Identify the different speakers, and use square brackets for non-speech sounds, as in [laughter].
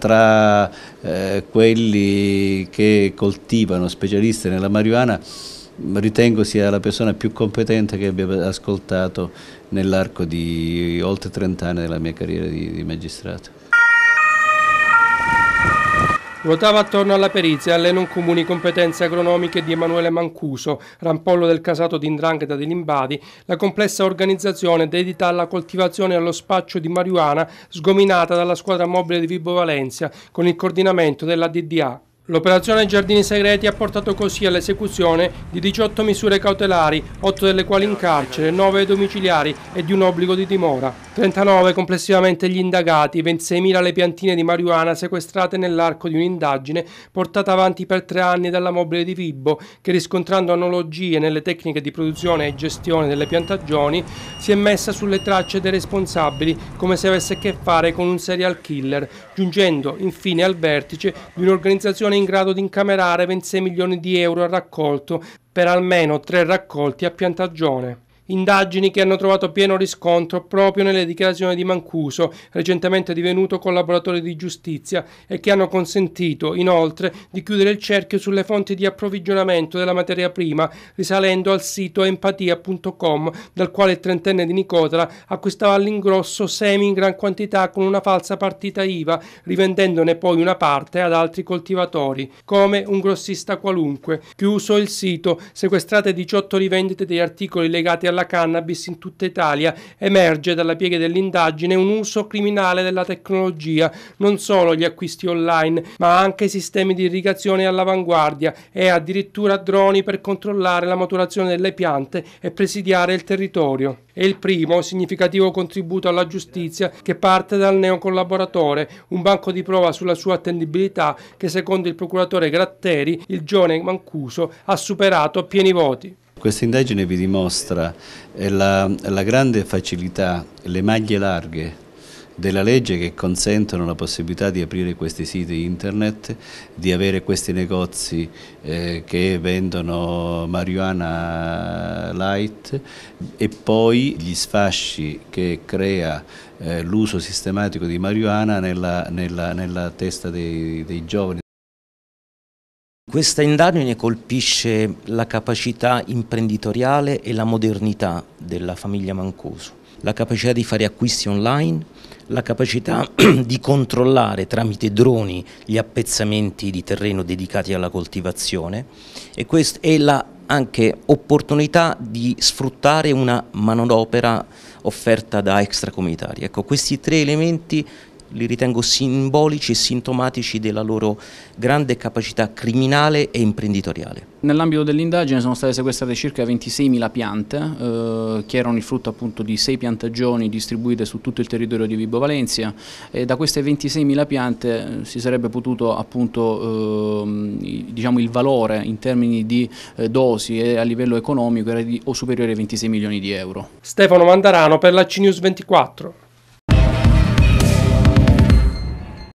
Speaker 1: tra eh, quelli che coltivano, specialisti nella marijuana, ritengo sia la persona più competente che abbia ascoltato nell'arco di oltre 30 anni della mia carriera di, di magistrato.
Speaker 2: Ruotava attorno alla perizia e alle non comuni competenze agronomiche di Emanuele Mancuso, rampollo del casato di Indrangheta di Limbadi, la complessa organizzazione dedita alla coltivazione e allo spaccio di marijuana sgominata dalla squadra mobile di Vibo Valencia con il coordinamento della DDA. L'operazione Giardini Segreti ha portato così all'esecuzione di 18 misure cautelari, 8 delle quali in carcere, 9 domiciliari e di un obbligo di dimora. 39 complessivamente gli indagati, 26.000 le piantine di marijuana sequestrate nell'arco di un'indagine portata avanti per tre anni dalla mobile di Vibbo, che riscontrando analogie nelle tecniche di produzione e gestione delle piantagioni, si è messa sulle tracce dei responsabili come se avesse a che fare con un serial killer, giungendo infine al vertice di un'organizzazione in grado di incamerare 26 milioni di euro a raccolto per almeno tre raccolti a piantagione indagini che hanno trovato pieno riscontro proprio nelle dichiarazioni di Mancuso, recentemente divenuto collaboratore di giustizia, e che hanno consentito, inoltre, di chiudere il cerchio sulle fonti di approvvigionamento della materia prima, risalendo al sito empatia.com, dal quale il trentenne di Nicotera acquistava all'ingrosso semi in gran quantità con una falsa partita IVA, rivendendone poi una parte ad altri coltivatori, come un grossista qualunque. Chiuso il sito, sequestrate 18 rivendite degli articoli legati alla della cannabis in tutta Italia. Emerge dalla piega dell'indagine un uso criminale della tecnologia, non solo gli acquisti online, ma anche sistemi di irrigazione all'avanguardia e addirittura droni per controllare la maturazione delle piante e presidiare il territorio. È il primo significativo contributo alla giustizia che parte dal neocollaboratore, un banco di prova sulla sua attendibilità che secondo il procuratore Gratteri, il giovane Mancuso, ha superato a pieni voti.
Speaker 1: Questa indagine vi dimostra eh, la, la grande facilità, le maglie larghe della legge che consentono la possibilità di aprire questi siti internet, di avere questi negozi eh, che vendono marijuana light e poi gli sfasci che crea eh, l'uso sistematico di marijuana nella, nella, nella testa dei, dei giovani, questa indagine colpisce la capacità imprenditoriale e
Speaker 3: la modernità della famiglia Mancoso, la capacità di fare acquisti online, la capacità [clears throat] di controllare tramite droni gli appezzamenti di terreno dedicati alla coltivazione e, la anche opportunità di sfruttare una manodopera offerta da extracomunitari. Ecco, questi tre elementi li ritengo simbolici e sintomatici della loro grande capacità criminale e imprenditoriale.
Speaker 4: Nell'ambito dell'indagine sono state sequestrate circa 26.000 piante eh, che erano il frutto appunto di sei piantagioni distribuite su tutto il territorio di Vibo Valencia e da queste 26.000 piante eh, si sarebbe potuto appunto eh, diciamo il valore in termini di eh, dosi e a livello economico era di o superiore ai 26 milioni di euro.
Speaker 2: Stefano Mandarano per la CNews 24.